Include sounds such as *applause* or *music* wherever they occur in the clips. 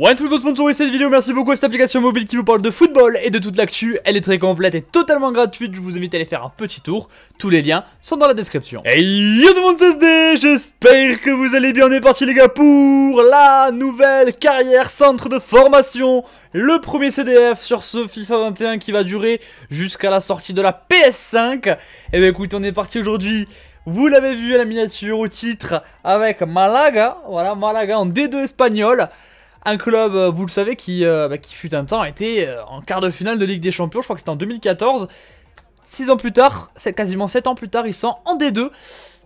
Ouais tout le monde cette vidéo, merci beaucoup à cette application mobile qui vous parle de football et de toute l'actu, elle est très complète et totalement gratuite, je vous invite à aller faire un petit tour, tous les liens sont dans la description. Et yo tout le monde CSD, j'espère que vous allez bien, on est parti les gars pour la nouvelle carrière centre de formation, le premier CDF sur ce FIFA 21 qui va durer jusqu'à la sortie de la PS5. Et eh bah ben, écoute on est parti aujourd'hui vous l'avez vu à la miniature au titre avec Malaga, voilà Malaga en D2 espagnol. Un club, euh, vous le savez, qui, euh, bah, qui fut un temps été euh, en quart de finale de Ligue des Champions, je crois que c'était en 2014. Six ans plus tard, quasiment sept ans plus tard, ils sont en D2.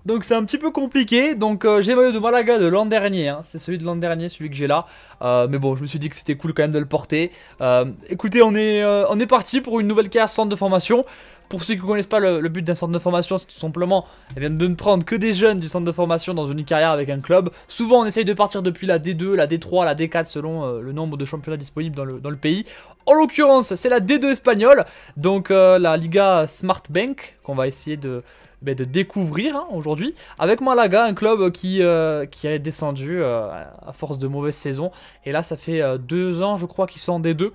Donc c'est un petit peu compliqué. Donc euh, j'ai maillot de Malaga de l'an dernier. Hein. C'est celui de l'an dernier, celui que j'ai là. Euh, mais bon, je me suis dit que c'était cool quand même de le porter. Euh, écoutez, on est, on est parti pour une nouvelle case centre de formation. Pour ceux qui ne connaissent pas le, but d'un centre de formation, c'est tout simplement eh de ne prendre que des jeunes du centre de formation dans une carrière avec un club. Souvent, on essaye de partir depuis la D2, la D3, la D4 selon le nombre de championnats disponibles dans le, dans le pays. En l'occurrence, c'est la D2 espagnole, donc la Liga Smart Bank qu'on va essayer de, bah, de découvrir hein, aujourd'hui. Avec Malaga, un club euh, qui, euh, qui est descendu euh, à force de mauvaise saison. Et là, ça fait deux ans, je crois, qu'ils sont des deux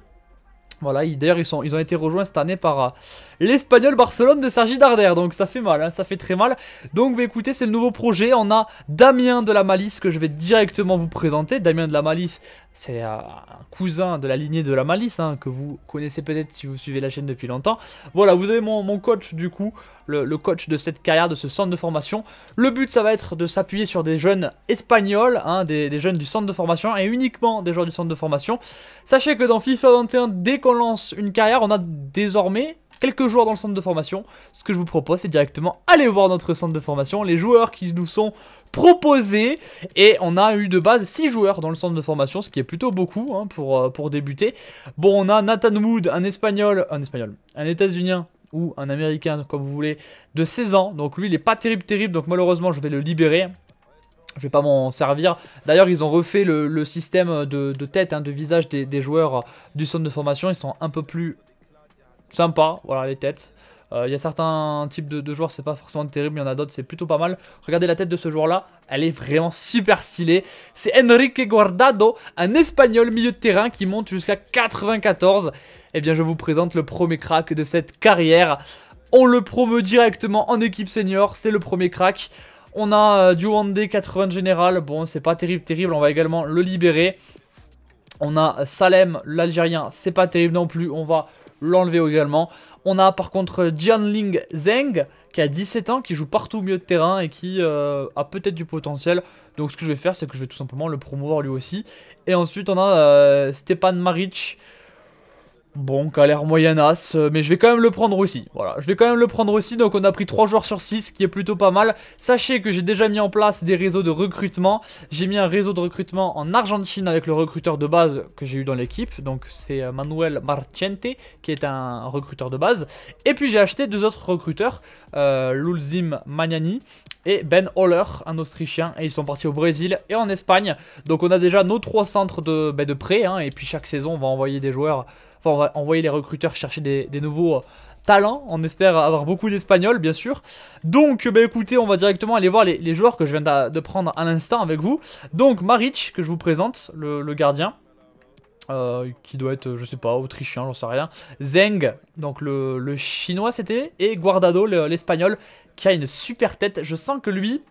Voilà, d'ailleurs, ils, sont, ils ont été rejoints cette année par l'Espagnol Barcelone de Sergi Darder. Donc ça fait mal, hein, ça fait très mal. Donc bah, écoutez, c'est le nouveau projet. On a Damien de la Malice que je vais directement vous présenter. Damien de la Malice, c'est un cousin de la lignée de la Malice, hein, que vous connaissez peut-être si vous suivez la chaîne depuis longtemps. Voilà, vous avez mon, mon coach du coup le, coach de cette carrière, de ce centre de formation. Le but, ça va être de s'appuyer sur des jeunes espagnols, hein, des, jeunes du centre de formation et uniquement des joueurs du centre de formation. Sachez que dans FIFA 21, dès qu'on lance une carrière, on a désormais quelques joueurs dans le centre de formation. Ce que je vous propose, c'est directement aller voir notre centre de formation, les joueurs qui nous sont proposés. Et on a eu de base 6 joueurs dans le centre de formation, ce qui est plutôt beaucoup hein, pour, euh, pour débuter. Bon, on a Nathan Wood, un espagnol, un espagnol, un états-unien ou un américain, comme vous voulez, de 16 ans. Donc lui, il est pas terrible, terrible, donc malheureusement, je vais le libérer. Je vais pas m'en servir. D'ailleurs, ils ont refait le, système de, tête, hein, de visage des, des, joueurs du centre de formation. Ils sont un peu plus sympas, voilà, les têtes. Euh, il y a certains types de, joueurs, c'est pas forcément terrible, il y en a d'autres, c'est plutôt pas mal. Regardez la tête de ce joueur-là, elle est vraiment super stylée. C'est Enrique Guardado, un espagnol milieu de terrain qui monte jusqu'à 94. Eh bien, je vous présente le premier crack de cette carrière. On le promeut directement en équipe senior, c'est le premier crack. On a euh, 80 général, bon c'est pas terrible terrible, on va également le libérer. On a Salem, l'Algérien, c'est pas terrible non plus, on va l'enlever également. On a par contre Jianling Zeng qui a 17 ans, qui joue partout au milieu de terrain et qui euh, a peut-être du potentiel. Donc ce que je vais faire, c'est que je vais tout simplement le promouvoir lui aussi. Et ensuite on a euh, Stepan Maric Bon, qui a l'air moyenasse, euh, mais je vais quand même le prendre aussi. Voilà, je vais quand même le prendre aussi, donc on a pris 3 joueurs sur 6, ce qui est plutôt pas mal. Sachez que j'ai déjà mis en place des réseaux de recrutement. J'ai mis un réseau de recrutement en Argentine avec le recruteur de base que j'ai eu dans l'équipe. Donc c'est euh, Manuel Marchente, qui est un recruteur de base. Et puis j'ai acheté deux autres recruteurs, euh, Lulzim Magnani et Ben Holler, un Austrichien. Et ils sont partis au Brésil et en Espagne. Donc on a déjà nos trois centres de, ben, de prêt, hein. et puis chaque saison on va envoyer des joueurs... Enfin, on va envoyer les recruteurs chercher des, nouveaux euh, talents, On espère avoir beaucoup d'Espagnols, bien sûr. Donc, bah, écoutez, on va directement aller voir les, joueurs que je viens de, prendre à l'instant avec vous. Donc, Maric, que je vous présente, le, gardien. Euh, qui doit être, je sais pas, autrichien, j'en sais rien. Zeng, donc le, le chinois c'était, et Guardado, l'espagnol, qui a une super tête. Je sens que lui,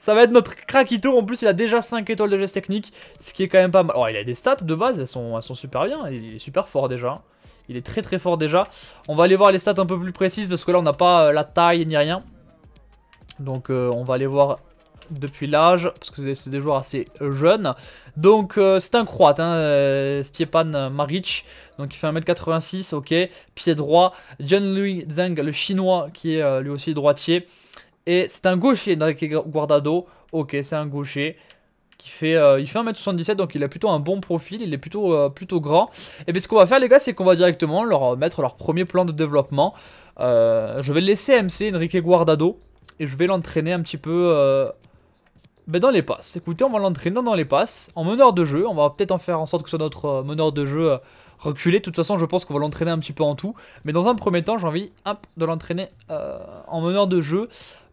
ça va être notre Krakito. En plus, il a déjà 5 étoiles de geste technique, ce qui est quand même pas mal. Oh, il a des stats de base, elles sont, super bien. Il est super fort déjà. Il est très très fort déjà. On va aller voir les stats un peu plus précises parce que là, on n'a pas euh, la taille ni rien. Donc, euh, on va aller voir depuis l'âge, parce que c'est des joueurs assez jeunes. Donc euh, c'est un croate, hein, Stepan Maric, donc il fait 1m86, ok, pied droit. lui Zheng, le chinois, qui est lui aussi droitier. Et c'est un gaucher, Enrique Guardado. Ok, c'est un gaucher. Qui fait, euh, il fait 1m77 donc il a plutôt un bon profil, il est plutôt, euh, plutôt grand. Et bien ce qu'on va faire les gars c'est qu'on va directement leur euh, mettre leur premier plan de développement. je vais laisser MC Enrique Guardado et je vais l'entraîner un petit peu ben, dans les passes. Écoutez on va l'entraîner dans les passes en meneur de jeu, on va peut-être en faire en sorte que ce soit notre meneur de jeu reculé. De toute façon je pense qu'on va l'entraîner un petit peu en tout. Mais dans un premier temps j'ai envie hop, de l'entraîner en meneur de jeu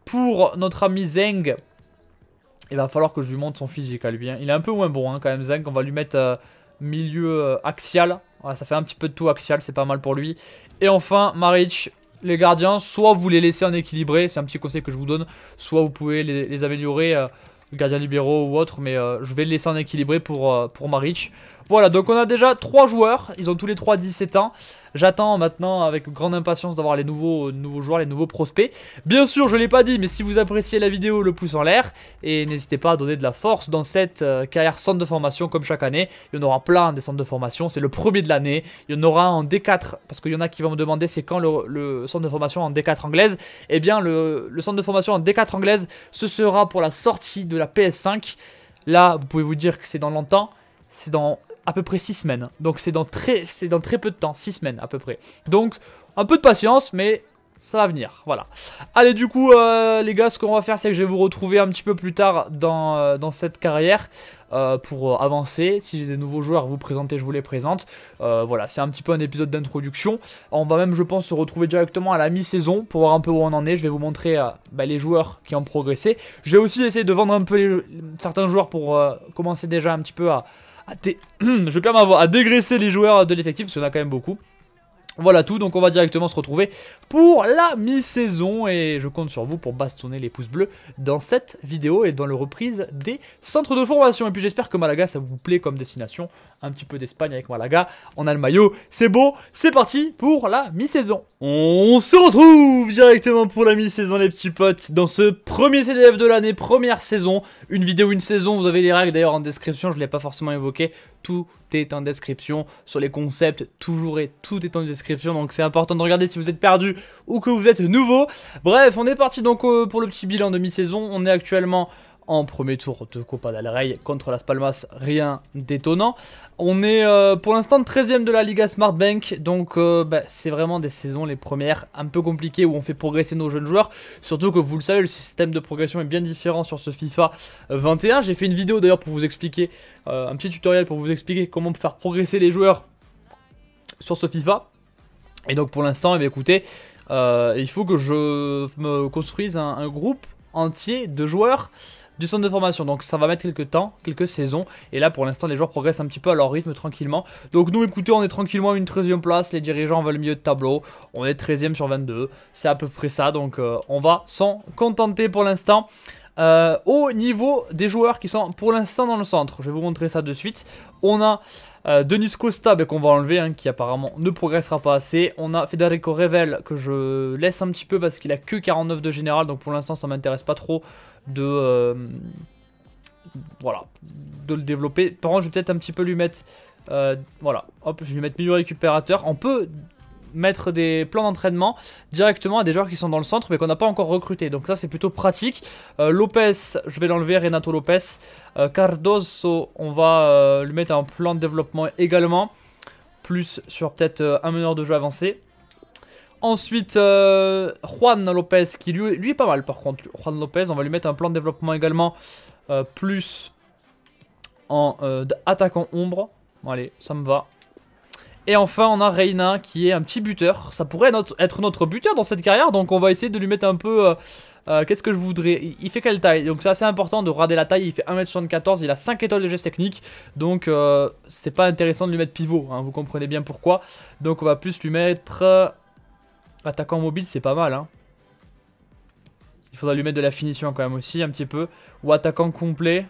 pour notre ami Zeng. Il va falloir que je lui montre son physique à lui. Hein. Il est un peu moins bon hein, quand même Zeng. On va lui mettre euh, milieu euh, axial. ça fait un petit peu de tout axial. C'est pas mal pour lui. Et enfin, Marich, les gardiens, soit vous les laissez en équilibré. C'est un petit conseil que je vous donne. Soit vous pouvez les, améliorer. Euh, gardiens libéraux ou autre. Mais je vais les laisser en équilibré pour, pour voilà, donc on a déjà trois joueurs. Ils ont tous les 3 17 ans. J'attends maintenant avec grande impatience d'avoir les nouveaux, euh, nouveaux joueurs, les nouveaux prospects. Bien sûr, je ne l'ai pas dit, mais si vous appréciez la vidéo, le pouce en l'air. Et n'hésitez pas à donner de la force dans cette euh, carrière centre de formation comme chaque année. Il y en aura plein des centres de formation. C'est le premier de l'année. Il y en aura en D4 parce qu'il y en a qui vont me demander c'est quand le, centre de formation en D4 anglaise. Eh bien, le, le centre de formation en D4 anglaise, ce sera pour la sortie de la PS5. Là, vous pouvez vous dire que c'est dans longtemps. C'est dans à peu près 6 semaines. Donc c'est dans, très, dans très peu de temps, 6 semaines à peu près. Donc un peu de patience, mais ça va venir, voilà. Allez, du coup, euh, les gars, ce qu'on va faire, c'est que je vais vous retrouver un petit peu plus tard dans, euh, dans cette carrière euh, pour avancer. Si j'ai des nouveaux joueurs à vous présenter, je vous les présente. voilà, c'est un petit peu un épisode d'introduction. On va même, je pense, se retrouver directement à la mi-saison pour voir un peu où on en est. Je vais vous montrer bah, les joueurs qui ont progressé. Je vais aussi essayer de vendre un peu certains joueurs pour commencer déjà un petit peu à *clears throat* je quand même avoir à dégraisser les joueurs de l'effectif, parce qu'on a quand même beaucoup. Voilà tout, donc on va directement se retrouver pour la mi-saison et je compte sur vous pour bastonner les pouces bleus dans cette vidéo et dans le reprise des centres de formation. Et puis j'espère que Malaga ça vous plaît comme destination, un petit peu d'Espagne avec Malaga, on a le maillot, c'est beau, c'est parti pour la mi-saison. On se retrouve directement pour la mi-saison les petits potes dans ce premier CDF de l'année, première saison, une vidéo, une saison, vous avez les règles d'ailleurs en description, je ne l'ai pas forcément évoqué, tout est en description, sur les concepts, toujours et tout est en description, donc c'est important de regarder si vous êtes perdu, ou que vous êtes nouveau. Bref, on est parti donc euh, pour le petit bilan de mi-saison. On est actuellement en premier tour de Copa del Rey contre la Spalmas, rien d'étonnant. On est euh, pour l'instant 13ème de la Liga Smart Bank, donc euh, bah, c'est vraiment des saisons les premières un peu compliquées où on fait progresser nos jeunes joueurs, surtout que vous le savez, le système de progression est bien différent sur ce FIFA 21. J'ai fait une vidéo d'ailleurs pour vous expliquer, un petit tutoriel pour vous expliquer comment faire progresser les joueurs sur ce FIFA. Et donc pour l'instant, eh écoutez, euh, il faut que je me construise un, groupe entier de joueurs du centre de formation. Donc ça va mettre quelques temps, quelques saisons. Et là, pour l'instant, les joueurs progressent un petit peu à leur rythme, tranquillement. Donc nous, écoutez, on est tranquillement à une 13e place. Les dirigeants veulent le milieu de tableau. On est 13e sur 22. C'est à peu près ça. Donc euh, on va s'en contenter pour l'instant. Euh, au niveau des joueurs qui sont pour l'instant dans le centre, je vais vous montrer ça de suite. On a euh, Denis Costa ben, qu'on va enlever, hein, qui apparemment ne progressera pas assez. On a Federico Revel que je laisse un petit peu parce qu'il a que 49 de général, donc pour l'instant ça m'intéresse pas trop de... Euh, voilà, de le développer. Par contre, je vais peut-être un petit peu lui mettre... voilà, hop, je vais lui mettre milieu récupérateur. On peut mettre des plans d'entraînement directement à des joueurs qui sont dans le centre mais qu'on n'a pas encore recruté. Donc ça c'est plutôt pratique. Euh, Lopez, je vais l'enlever, Renato Lopez. Euh, Cardoso, on va euh, lui mettre un plan de développement également. Plus sur peut-être un meneur de jeu avancé. Ensuite, Juan Lopez, qui lui, lui, est pas mal par contre. Juan Lopez, on va lui mettre un plan de développement également, plus en attaquant ombre. Bon, allez, ça me va. Et enfin, on a Reina qui est un petit buteur. Ça pourrait être notre buteur dans cette carrière, donc on va essayer de lui mettre un peu... Euh, euh, qu'est-ce que je voudrais il, fait quelle taille Donc c'est assez important de regarder la taille. Il fait 1m74, il a 5 étoiles de geste technique. Donc euh, c'est pas intéressant de lui mettre pivot, hein, vous comprenez bien pourquoi. Donc on va plus lui mettre... attaquant mobile, c'est pas mal. Hein. Il faudra lui mettre de la finition quand même aussi, un petit peu. Ou attaquant complet.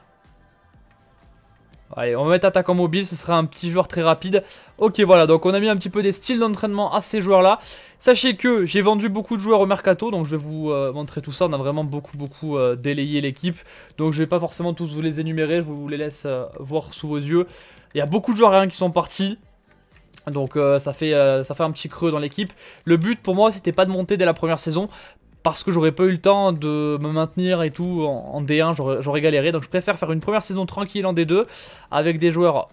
Allez, on va mettre Attaque en mobile, ce sera un petit joueur très rapide. Ok, voilà, donc on a mis un petit peu des styles d'entraînement à ces joueurs-là. Sachez que j'ai vendu beaucoup de joueurs au mercato, donc je vais vous euh, montrer tout ça. On a vraiment beaucoup, beaucoup euh, délayé l'équipe. Donc je vais pas forcément tous vous les énumérer, je vous les laisse euh, voir sous vos yeux. Il y a beaucoup de joueurs rien qui sont partis. Donc ça, fait, ça fait un petit creux dans l'équipe. Le but pour moi c'était pas de monter dès la première saison parce que j'aurais pas eu le temps de me maintenir et tout en, D1, j'aurais galéré. Donc je préfère faire une première saison tranquille en D2 avec des joueurs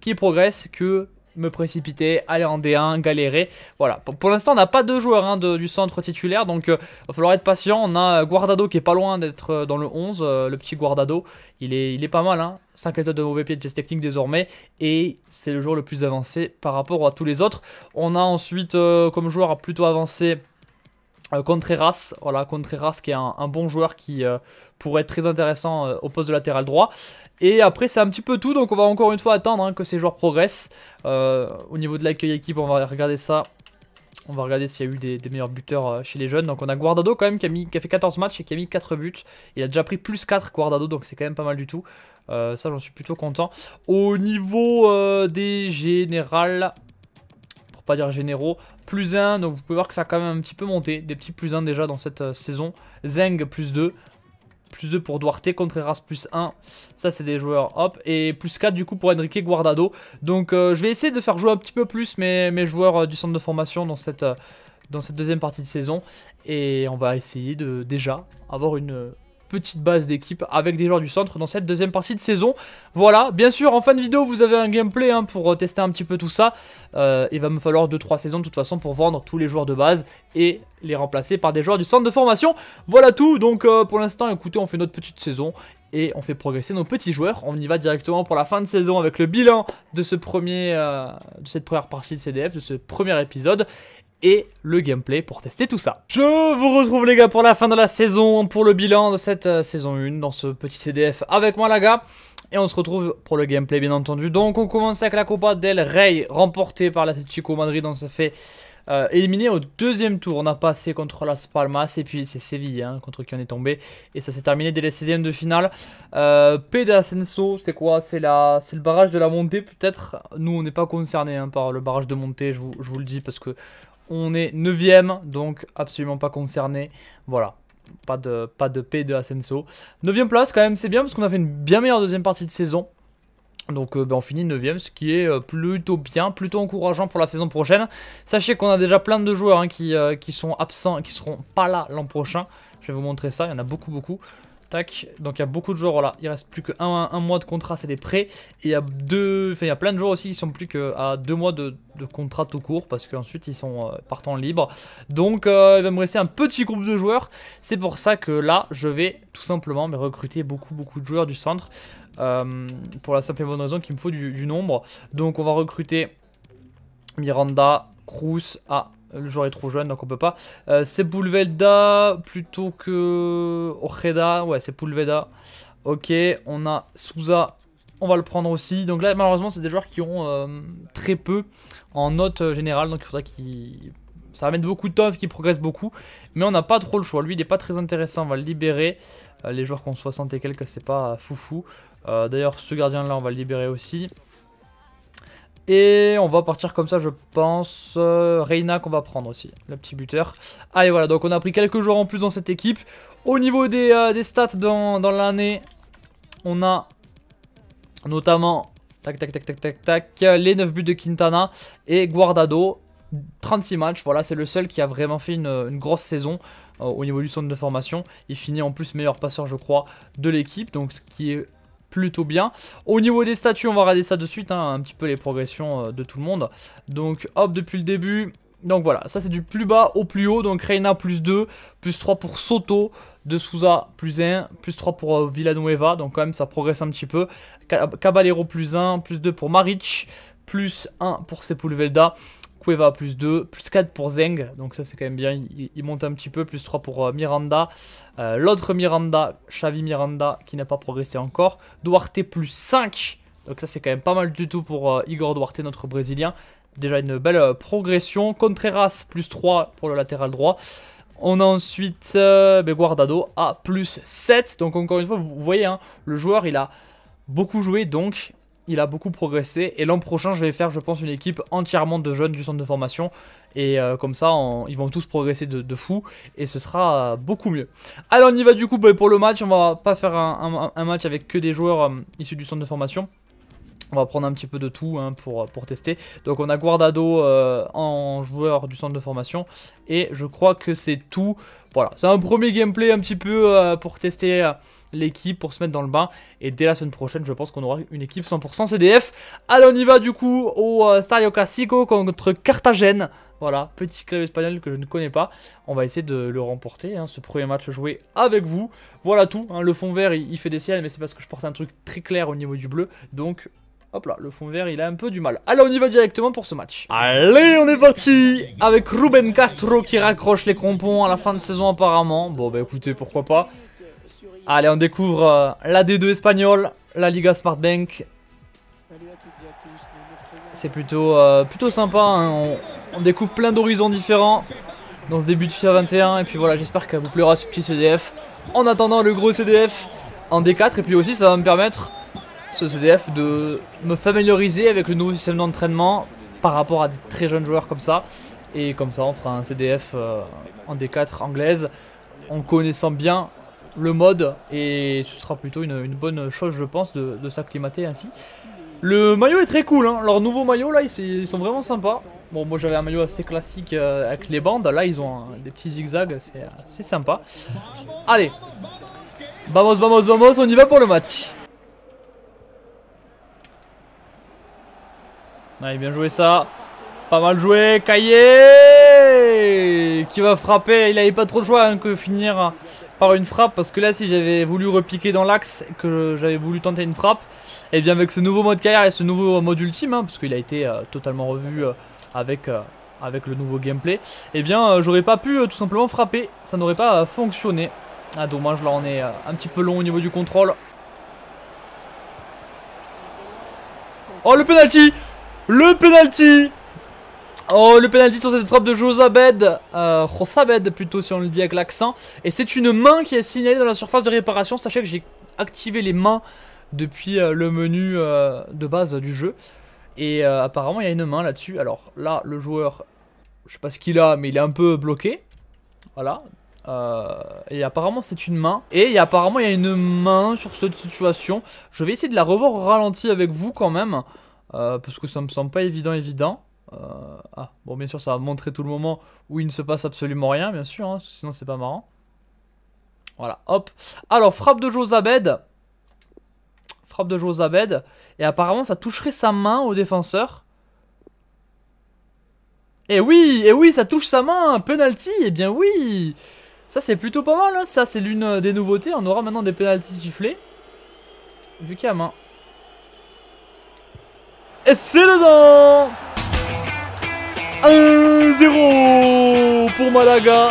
qui progressent que me précipiter, aller en D1, galérer. Voilà, pour, l'instant on n'a pas deux joueurs hein, du centre titulaire, donc il euh, va falloir être patient. On a Guardado qui est pas loin d'être euh, dans le 11, euh, le petit Guardado, il est, il est pas mal, hein. 5 étoiles de mauvais pied de geste technique désormais, et c'est le joueur le plus avancé par rapport à tous les autres. On a ensuite comme joueur plutôt avancé euh, Contreras, voilà, Contreras qui est un, bon joueur qui euh, pourrait être très intéressant euh, au poste de latéral droit. Et après c'est un petit peu tout, donc on va encore une fois attendre hein, que ces joueurs progressent. au niveau de l'accueil équipe, on va regarder ça. On va regarder s'il y a eu des, meilleurs buteurs chez les jeunes. Donc on a Guardado quand même qui a, fait 14 matchs et qui a mis 4 buts. Il a déjà pris plus 4 Guardado, donc c'est quand même pas mal du tout. ça j'en suis plutôt content. Au niveau des générales, Pour pas dire généraux plus 1, donc vous pouvez voir que ça a quand même un petit peu monté, des petits plus 1 déjà dans cette euh, saison. Zeng plus 2, plus 2 pour Duarte, Contreras plus 1, ça c'est des joueurs hop, et plus 4 du coup pour Enrique Guardado. Donc euh, je vais essayer de faire jouer un petit peu plus mes, mes joueurs euh, du centre de formation dans cette, dans cette deuxième partie de saison, et on va essayer de déjà avoir une petite base d'équipe avec des joueurs du centre dans cette deuxième partie de saison. Voilà, bien sûr, en fin de vidéo, vous avez un gameplay hein, pour euh, tester un petit peu tout ça. Euh, il va me falloir 2-3 saisons de toute façon pour vendre tous les joueurs de base et les remplacer par des joueurs du centre de formation. Voilà tout, donc euh, pour l'instant, écoutez, on fait notre petite saison et on fait progresser nos petits joueurs. On y va directement pour la fin de saison avec le bilan de, ce premier, de cette première partie de CDF, de ce premier épisode et le gameplay pour tester tout ça. Je vous retrouve les gars pour la fin de la saison, pour le bilan de cette euh, saison 1, dans ce petit CDF avec moi la gars. Et on se retrouve pour le gameplay bien entendu. Donc on commence avec la Copa del Rey remportée par l'Atlético Madrid. On s'est fait euh, éliminer au deuxième tour. On a passé contre la Spalmas et puis c'est Séville hein, contre qui on est tombé. Et ça s'est terminé dès les 16e de finale. Euh, c'est quoi c'est quoi C'est le barrage de la montée peut-être Nous on n'est pas concerné hein, par le barrage de montée, je vous, le dis, parce que on est 9ème, donc absolument pas concerné. Voilà, pas de, pas de P de Ascenso. 9ème place quand même, c'est bien parce qu'on a fait une bien meilleure deuxième partie de saison. Donc euh, ben, on finit 9ème, ce qui est euh, plutôt bien, plutôt encourageant pour la saison prochaine. Sachez qu'on a déjà plein de joueurs hein, euh, qui, sont absents, qui seront pas là l'an prochain. Je vais vous montrer ça, il y en a beaucoup beaucoup. Tac. Donc il y a beaucoup de joueurs, là. Il reste plus qu'un un mois de contrat, c'est des prêts. Et il y a deux. Enfin, il y a plein de joueurs aussi qui sont plus qu'à deux mois de, contrat tout court. Parce qu'ensuite ils sont euh, partants libres. Donc euh, il va me rester un petit groupe de joueurs. C'est pour ça que là, je vais tout simplement mais recruter beaucoup beaucoup de joueurs du centre. Euh, pour la simple et bonne raison qu'il me faut du, nombre. Donc on va recruter Miranda, Cruz. A. Le joueur est trop jeune, donc on peut pas. Euh, c'est Boulvelda plutôt que Ojeda. Ouais, c'est Pulveda. Ok, on a Souza. On va le prendre aussi. Donc là, malheureusement, c'est des joueurs qui ont euh, très peu en note euh, générale. Donc il faudra qu'ils... Ça va mettre beaucoup de temps parce qu'ils progressent beaucoup. Mais on n'a pas trop le choix. Lui, il n'est pas très intéressant. On va le libérer. les joueurs qui ont 60 et quelques, c'est pas foufou. D'ailleurs, ce gardien-là, on va le libérer aussi. Et on va partir comme ça, je pense. Euh, Reina qu'on va prendre aussi, le petit buteur. Allez, ah, voilà, donc on a pris quelques joueurs en plus dans cette équipe. Au niveau des, euh, stats dans, l'année, on a notamment... Tac, tac, tac, tac, tac, tac. Les 9 buts de Quintana et Guardado. 36 matchs, voilà, c'est le seul qui a vraiment fait une, grosse saison euh, au niveau du centre de formation. Il finit en plus meilleur passeur, je crois, de l'équipe, donc ce qui est plutôt bien. Au niveau des statuts, on va regarder ça de suite, hein, un petit peu les progressions euh, de tout le monde. Donc hop, depuis le début, donc voilà, ça c'est du plus bas au plus haut. Donc Reina plus 2, plus 3 pour Soto, de Souza plus 1, plus 3 pour euh, Villanueva. Donc quand même ça progresse un petit peu. Caballero plus 1, plus 2 pour Maric, plus 1 pour Sepulveda. Cueva plus 2, plus 4 pour Zeng, donc ça c'est quand même bien, il, monte un petit peu, plus 3 pour euh, Miranda. Euh, l'autre Miranda, Xavi Miranda, qui n'a pas progressé encore. Duarte plus 5, donc ça c'est quand même pas mal du tout pour euh, Igor Duarte, notre Brésilien. Déjà une belle progression. Contreras plus 3 pour le latéral droit. On a ensuite ben, Guardado à plus 7, donc encore une fois vous voyez, hein, le joueur il a beaucoup joué donc il a beaucoup progressé. Et l'an prochain, je vais faire, je pense, une équipe entièrement de jeunes du centre de formation. Et euh, comme ça, ils vont tous progresser de, fou. Et ce sera euh, beaucoup mieux. Allez, on y va du coup bah, pour le match. On va pas faire un, match avec que des joueurs euh, issus du centre de formation. On va prendre un petit peu de tout hein, pour, pour tester. Donc on a Guardado euh, en joueur du centre de formation. Et je crois que c'est tout. Voilà, c'est un premier gameplay un petit peu euh, pour tester euh, l'équipe, pour se mettre dans le bain. Et dès la semaine prochaine, je pense qu'on aura une équipe 100% CDF. Allez, on y va du coup au Stadio Casico contre Cartagène. Voilà, petit club espagnol que je ne connais pas. On va essayer de le remporter, hein, ce premier match joué avec vous. Voilà tout, hein. le fond vert il, il fait des ciels, mais c'est parce que je porte un truc très clair au niveau du bleu. Donc Hop là, le fond vert, il a un peu du mal. Allez, on y va directement pour ce match. Allez, on est parti Avec Ruben Castro qui raccroche les crampons à la fin de saison apparemment. Bon, bah écoutez, pourquoi pas. Allez, on découvre euh, la D2 espagnole, la Liga Smart Bank. C'est plutôt, euh, plutôt sympa, hein. on, découvre plein d'horizons différents dans ce début de FIA 21. Et puis voilà, j'espère que vous plaira ce petit CDF. En attendant le gros CDF en D4, et puis aussi ça va me permettre ce CDF de me familiariser avec le nouveau système d'entraînement par rapport à des très jeunes joueurs comme ça. Et comme ça, on fera un CDF euh, en D4 anglaise en connaissant bien le mode. Et ce sera plutôt une, bonne chose, je pense, de, s'acclimater ainsi. Le maillot est très cool, hein. leur nouveau maillot là, ils, sont vraiment sympas. Bon, moi j'avais un maillot assez classique euh, avec les bandes, là ils ont des petits zigzags, c'est sympa. Allez, vamos, vamos, vamos, on y va pour le match. Allez, bien joué ça. Pas mal joué, Caillé Qui va frapper, il n'avait pas trop de choix hein, que finir par une frappe parce que là si j'avais voulu repiquer dans l'axe que j'avais voulu tenter une frappe et eh bien avec ce nouveau mode carrière et ce nouveau mode ultime hein, parce qu'il a été euh, totalement revu euh, avec euh, avec le nouveau gameplay et eh bien j'aurais pas pu tout simplement frapper ça n'aurait pas fonctionné ah dommage là on est un petit peu long au niveau du contrôle oh le penalty le penalty Oh, le penalty sur cette frappe de Josabed, euh, Josabed plutôt si on le dit avec l'accent. Et c'est une main qui est signalée dans la surface de réparation. Sachez que j'ai activé les mains depuis euh, le menu euh, de base du jeu. Et apparemment, il y a une main là-dessus. Alors là, le joueur, je sais pas ce qu'il a, mais il est un peu bloqué. Voilà. et apparemment, c'est une main. Et apparemment, il y a une main sur cette situation. Je vais essayer de la revoir au ralenti avec vous quand même. Euh, parce que ça me semble pas évident, évident. Euh, ah, bon, bien sûr, ça va montrer tout le moment où il ne se passe absolument rien, bien sûr, hein, sinon c'est pas marrant. Voilà, hop. Alors, frappe de Josabed. Frappe de Josabed. Et apparemment, ça toucherait sa main au défenseur. Et eh oui, et eh oui, ça touche sa main, penalty, et eh bien oui Ça c'est plutôt pas mal, hein. ça c'est l'une euh, des nouveautés, on aura maintenant des penalties sifflés. Vu qu'il y a main. Et c'est dedans 1-0 pour Malaga.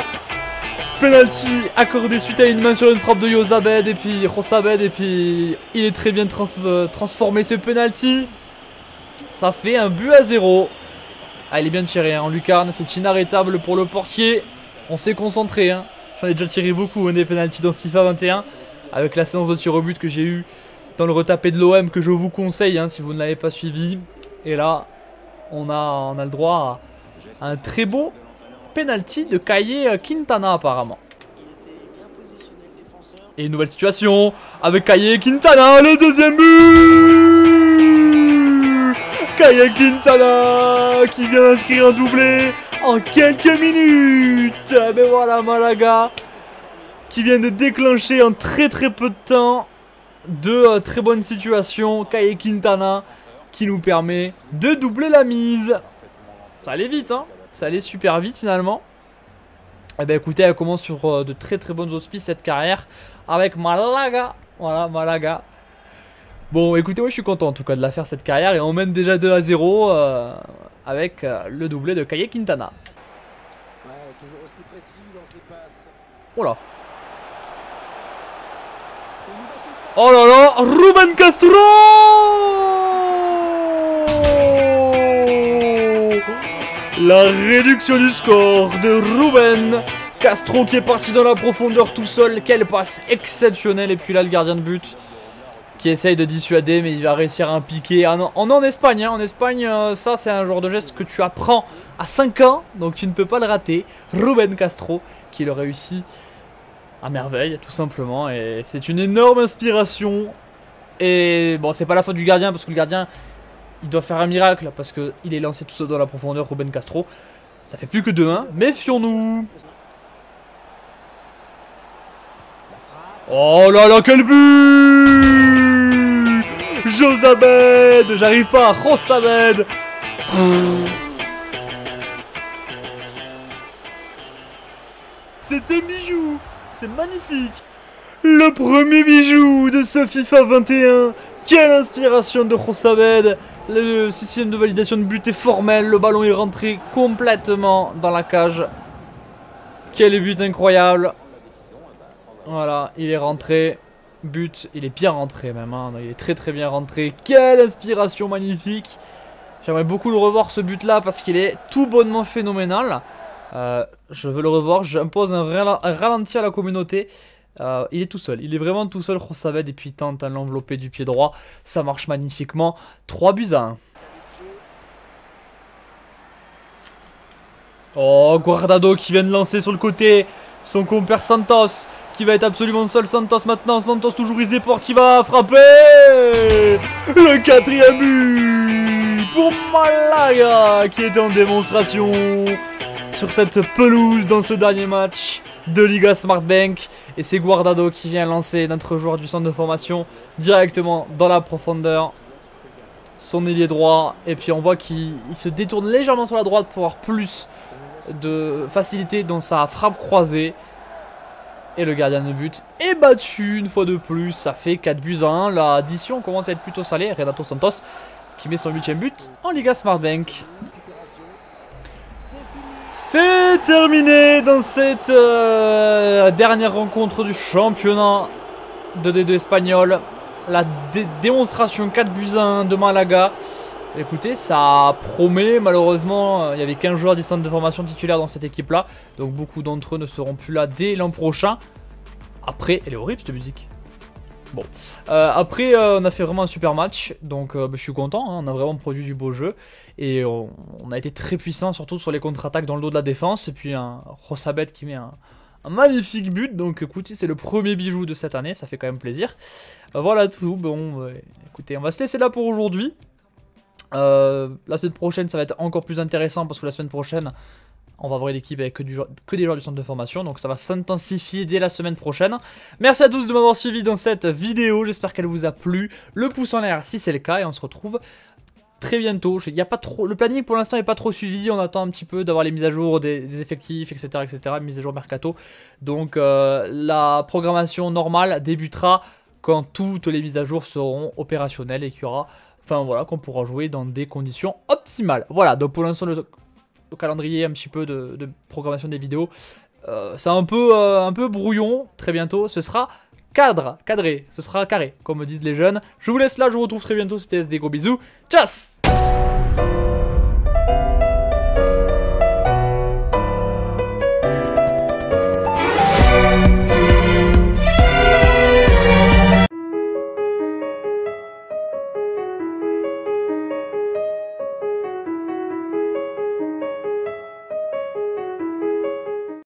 Penalty accordé suite à une main sur une frappe de Yozabed et puis Rosabed et puis il est très bien euh, transformé ce penalty. Ça fait un but à 0. Ah, il est bien tiré hein. en lucarne, c'est inarrêtable pour le portier. On s'est concentré. Hein. J'en ai déjà tiré beaucoup hein, des penalties dans FIFA 21 avec la séance de tir au but que j'ai eu dans le retapé de l'OM que je vous conseille hein, si vous ne l'avez pas suivi. Et là, on a, on a le droit à un très beau penalty de Kaye Quintana apparemment. Et une nouvelle situation avec Kaye Quintana, le deuxième but Kaye Quintana qui vient d'inscrire un doublé en quelques minutes Mais eh ben voilà Malaga qui vient de déclencher en très très peu de temps de euh, très bonnes situations Kaye Quintana, qui nous permet de doubler la mise. Ça allait vite, hein Ça allait super vite finalement. Et eh bien écoutez, elle commence sur euh, de très très bonnes auspices cette carrière avec Malaga. Voilà, Malaga. Bon, écoutez, moi je suis content en tout cas de la faire cette carrière et on mène déjà 2 à 0 euh, avec le doublé de Kaye Quintana. Ouais, toujours aussi précis dans ses Oh là là, Ruben Castro La réduction du score de Ruben Castro qui est parti dans la profondeur tout seul. Quelle passe exceptionnelle. Et puis là, le gardien de but qui essaye de dissuader, mais il va réussir à un piqué. Ah en, Espagne, hein. en Espagne, euh, ça c'est un genre de geste que tu apprends à 5 ans, donc tu ne peux pas le rater. Ruben Castro qui le réussit à merveille, tout simplement. Et c'est une énorme inspiration. Et bon, c'est pas la faute du gardien, parce que le gardien, il doit faire un miracle, parce qu'il est lancé tout seul dans la profondeur, Ruben Castro. Ça fait plus que 2-1. Méfions-nous. Oh là là, quel but Josabed J'arrive pas à Rosabed C'était Mijou c'est magnifique Le premier bijou de ce FIFA 21 Quelle inspiration de Rossabed Le système de validation de but est formel, le ballon est rentré complètement dans la cage. Quel but incroyable Voilà, il est rentré. But, il est bien rentré même, hein. il est très très bien rentré. Quelle inspiration magnifique J'aimerais beaucoup le revoir ce but là parce qu'il est tout bonnement phénoménal. Euh, je veux le revoir. J'impose un, ralenti à la communauté. Euh, il est tout seul, il est vraiment tout seul, Rossaved, et puis tente à l'envelopper du pied droit. Ça marche magnifiquement. 3 buts à 1. Oh, Guardado qui vient de lancer sur le côté son compère Santos, qui va être absolument seul. Santos maintenant, Santos toujours il se déporte, il va frapper Le quatrième but pour Malaga, qui est en démonstration sur cette pelouse dans ce dernier match de Liga Smart Bank. Et c'est Guardado qui vient lancer notre joueur du centre de formation directement dans la profondeur. Son ailier droit. Et puis on voit qu'il se détourne légèrement sur la droite pour avoir plus de facilité dans sa frappe croisée. Et le gardien de but est battu une fois de plus. Ça fait 4 buts à 1. La L'addition commence à être plutôt salée. Renato Santos qui met son 8 but en Liga Smart Bank. C'est terminé dans cette euh, dernière rencontre du championnat de D2 espagnol. La démonstration 4 buts 1 de Malaga. Écoutez, ça promet, malheureusement, euh, il y avait 15 joueurs du centre de formation titulaire dans cette équipe-là. Donc beaucoup d'entre eux ne seront plus là dès l'an prochain. Après, elle est horrible cette musique. Bon, euh, après euh, on a fait vraiment un super match, donc euh, bah, je suis content, hein. on a vraiment produit du beau jeu, et on, a été très puissant surtout sur les contre-attaques dans le dos de la défense, et puis un Rosabet qui met un, un, magnifique but, donc écoutez c'est le premier bijou de cette année, ça fait quand même plaisir. Bah, voilà tout, bon bah, écoutez on va se laisser là pour aujourd'hui, la semaine prochaine ça va être encore plus intéressant parce que la semaine prochaine on va avoir l'équipe avec que, des joueurs du centre de formation, donc ça va s'intensifier dès la semaine prochaine. Merci à tous de m'avoir suivi dans cette vidéo, j'espère qu'elle vous a plu. Le pouce en l'air si c'est le cas, et on se retrouve très bientôt. Il y a pas trop, le planning pour l'instant n'est pas trop suivi. On attend un petit peu d'avoir les mises à jour des, effectifs, etc., etc. Mises à jour mercato. Donc euh, la programmation normale débutera quand toutes les mises à jour seront opérationnelles et qu'il y aura, enfin voilà, qu'on pourra jouer dans des conditions optimales. Voilà. Donc pour l'instant au calendrier un petit peu de, programmation des vidéos. Euh, c'est un peu, euh, un peu brouillon, très bientôt, ce sera cadre, cadré, ce sera carré, comme disent les jeunes. Je vous laisse là, je vous retrouve très bientôt, c'était SD, gros bisous, tchass